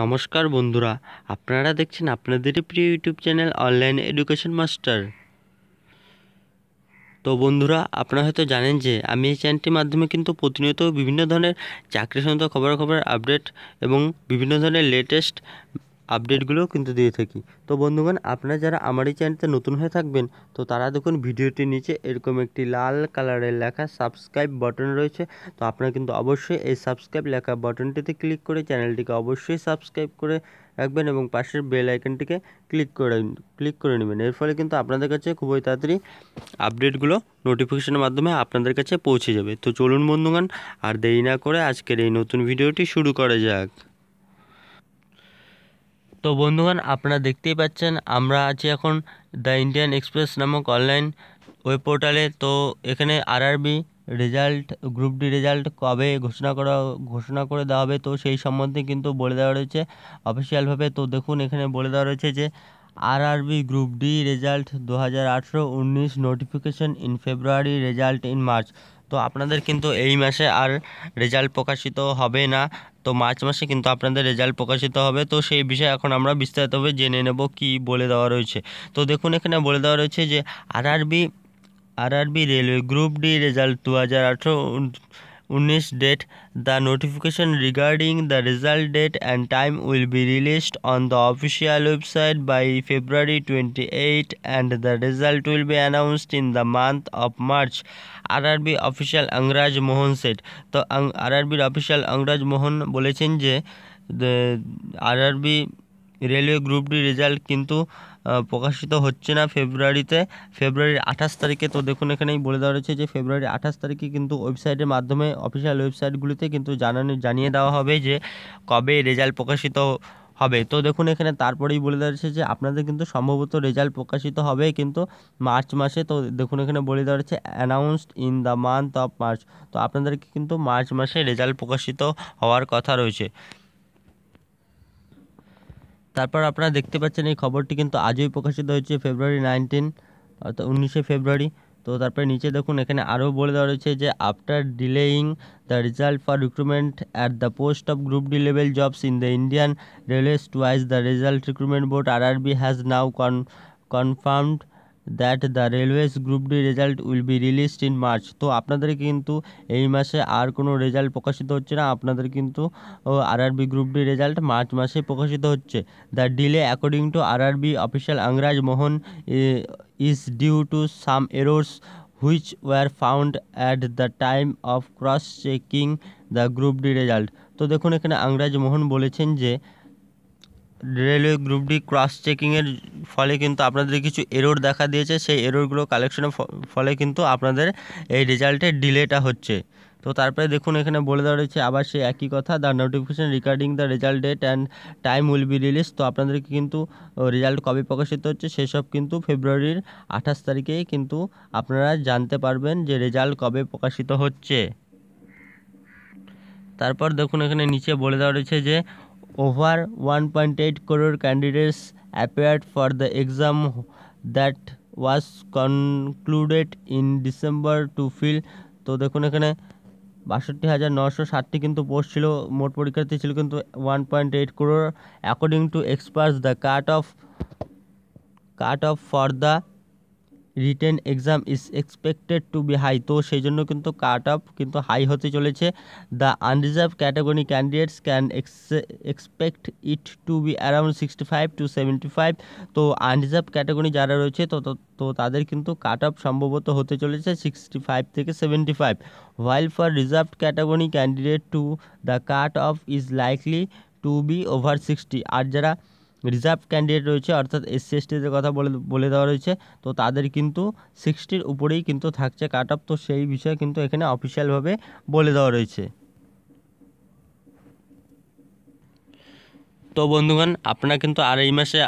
নমস্কার বন্ধুরা আপনারা দেখছেন আপনাদেরই প্রিয় YouTube channel online education master তো বন্ধুরা আপনারা হয়তো জানেন যে আমি এই চ্যানেলটির মাধ্যমে কিন্তু প্রতিনিয়ত বিভিন্ন ধরনের চাকরি সংক্রান্ত খবর আপডেট এবং বিভিন্ন ধরনের লেটেস্ট আপডেটগুলোও কিন্তু দিয়ে থাকি তো বন্ধুগণ আপনারা যারা আমার এই চ্যানেলতে নতুন হয়ে থাকবেন তো তারা দেখুন ভিডিওটির নিচে এরকম একটি লাল কালারের লেখা সাবস্ক্রাইব বাটন রয়েছে তো আপনারা কিন্তু অবশ্যই এই সাবস্ক্রাইব লেখা বাটনটিতে ক্লিক করে চ্যানেলটিকে অবশ্যই সাবস্ক্রাইব করে রাখবেন এবং পাশের বেল আইকনটিকে ক্লিক করে ক্লিক করে নেবেন এর ফলে কিন্তু আপনাদের কাছে খুবই তাড়াতাড়ি আপডেটগুলো নোটিফিকেশনের মাধ্যমে আপনাদের কাছে পৌঁছে যাবে তো চলুন বন্ধুগণ আর দেরি না করে আজকের এই নতুন ভিডিওটি শুরু করা যাক তো বন্ধুগণ আপনারা দেখতেই পাচ্ছেন আমরা আছি এখন দ্য ইন্ডিয়ান এক্সপ্রেস নামক অনলাইন ওয়েব পোর্টালে তো এখানে RRB result group D result কবে ঘোষণা করা ঘোষণা করে দেওয়া হবে তো সেই সম্বন্ধে কিন্তু বলে দেওয়া রয়েছে অফিসিয়ালভাবে তো দেখুন এখানে বলে দেওয়া রয়েছে যে আরআরবি গ্রুপ ডি রেজাল্ট দু হাজার আঠেরো উনিশ notification in February result in March তো আপনাদের কিন্তু এই মাসে আর রেজাল্ট প্রকাশিত হবে না তো মার্চ মাসে কিন্তু আপনাদের রেজাল্ট প্রকাশিত হবে তো সেই বিষয়ে এখন আমরা বিস্তারিতভাবে জেনে নেব কি বলে দেওয়া রয়েছে তো দেখুন এখানে বলে দেওয়া রয়েছে যে আর RRB railway group D result দু হাজার আঠেরো উনিশ date the notification regarding the result date and time will be released on the official website by February twenty eight and the result will be announced in the month of March RRB official অংরাজ Mohan set তো আর আরবির official অংরাজ মোহন বলেছেন যে আর আরবি railway গ্রুপটির result কিন্তু প্রকাশিত হচ্ছে না ফেব্রুয়ারিতে ফেব্রুয়ারির আঠাশ তারিখে তো দেখুন এখানেই বলে দেওয়া রয়েছে যে ফেব্রুয়ারি আঠাশ তারিখে কিন্তু ওয়েবসাইটের মাধ্যমে অফিসিয়াল ওয়েবসাইটগুলিতে কিন্তু জানানো জানিয়ে দেওয়া হবে যে কবে রেজাল্ট প্রকাশিত হবে তো দেখুন এখানে তারপরেই বলে দেওয়া হচ্ছে যে আপনাদের কিন্তু সম্ভবত রেজাল্ট প্রকাশিত হবে কিন্তু মার্চ মাসে তো দেখুন এখানে বলে দেওয়া হচ্ছে announced in the month of March তো আপনাদেরকে কিন্তু মার্চ মাসে রেজাল্ট প্রকাশিত হওয়ার কথা রয়েছে তারপর আপনারা দেখতে পাচ্ছেন এই খবরটি কিন্তু আজই প্রকাশিত হয়েছে ফেব্রুয়ারি নাইনটিন অর্থাৎ উনিশে ফেব্রুয়ারি তো তারপরে নিচে দেখুন এখানে আরও বলে দেওয়া রয়েছে যে after delaying the result for recruitment at the post of group D level jobs in the Indian railways towards the result recruitment board R has now con confirmed that the railways group D result will be released in March তো আপনাদের কিন্তু এই মাসে আর কোনো result প্রকাশিত হচ্ছে না আপনাদের কিন্তু R R B group D result March মাসে প্রকাশিত হচ্ছে the delay according to RRB official আংরাজ মোহন is due to some errors which were found at the time of cross checking the group D result তো দেখুন এখানে আংরাজ মোহন বলেছেন যে রেলওয়ে গ্রুপটি ক্রস চেকিংয়ের ফলে কিন্তু আপনাদের কিছু এরোর দেখা দিয়েছে সেই এরোরগুলো কালেকশনের ফলে কিন্তু আপনাদের এই রেজাল্টের ডিলেটা হচ্ছে তো তারপরে দেখুন এখানে বলে দেওয়া রয়েছে আবার সেই একই কথা the notification regarding the result date and time will be release তো আপনাদেরকে কিন্তু রেজাল্ট কবে প্রকাশিত হচ্ছে সেসব কিন্তু ফেব্রুয়ারির আঠাশ তারিখেই কিন্তু আপনারা জানতে পারবেন যে রেজাল্ট কবে প্রকাশিত হচ্ছে তারপর দেখুন এখানে নিচে বলে দেওয়া রয়েছে যে Over 1.8 crore candidates appeared for the exam that was concluded in December to fill তো দেখুন এখানে বাষট্টি হাজার নশো ষাটটি কিন্তু পোস্ট ছিল মোট পরীক্ষার্থী ছিল কিন্তু one point eight crore according to experts the cut off cut off for the written exam is expected to be high তো সেই জন্য কিন্তু কাট অফ কিন্তু হাই হতে চলেছে the unreserve category candidates can expect it to be around sixty five to seventy five তো unreserve category যারা রয়েছে তো তো তাদের কিন্তু কাট অফ সম্ভবত হতে চলেছে সিক্সটি ফাইভ থেকে seventy five while for reserve category candidate to the cut off is likely to be over sixty আর যারা রিজার্ভ ক্যান্ডিডেট রয়েছে অর্থাৎ এসসি এসটিদের কথা বলে বলে দেওয়া রয়েছে তো তাদের কিন্তু সিক্সটির উপরেই কিন্তু থাকছে কাট অফ তো সেই বিষয়ে কিন্তু এখানে অফিসিয়ালভাবে বলে দেওয়া রয়েছে তো বন্ধুগণ আপনারা কিন্তু আর এই মাসে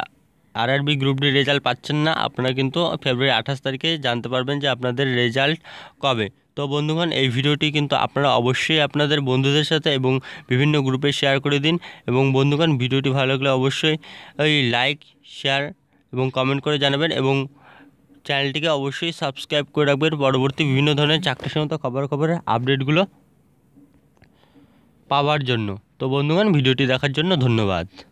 আরআরবি গ্রুপ ডি রেজাল্ট পাচ্ছেন না আপনারা কিন্তু ফেব্রুয়ারি আঠাশ তারিখে জানতে পারবেন যে আপনাদের রেজাল্ট কবে তো বন্ধুগণ এই ভিডিওটি কিন্তু আপনারা অবশ্যই আপনাদের বন্ধুদের সাথে এবং বিভিন্ন গ্রুপে শেয়ার করে দিন এবং বন্ধুগণ ভিডিওটি ভালো লাগলে অবশ্যই ওই লাইক শেয়ার এবং কমেন্ট করে জানাবেন এবং চ্যানেলটিকে অবশ্যই সাবস্ক্রাইব করে রাখবেন পরবর্তী বিভিন্ন ধরনের চাকরি সমস্ত খবর খবরের আপডেটগুলো পাওয়ার জন্য তো বন্ধুগণ ভিডিওটি দেখার জন্য ধন্যবাদ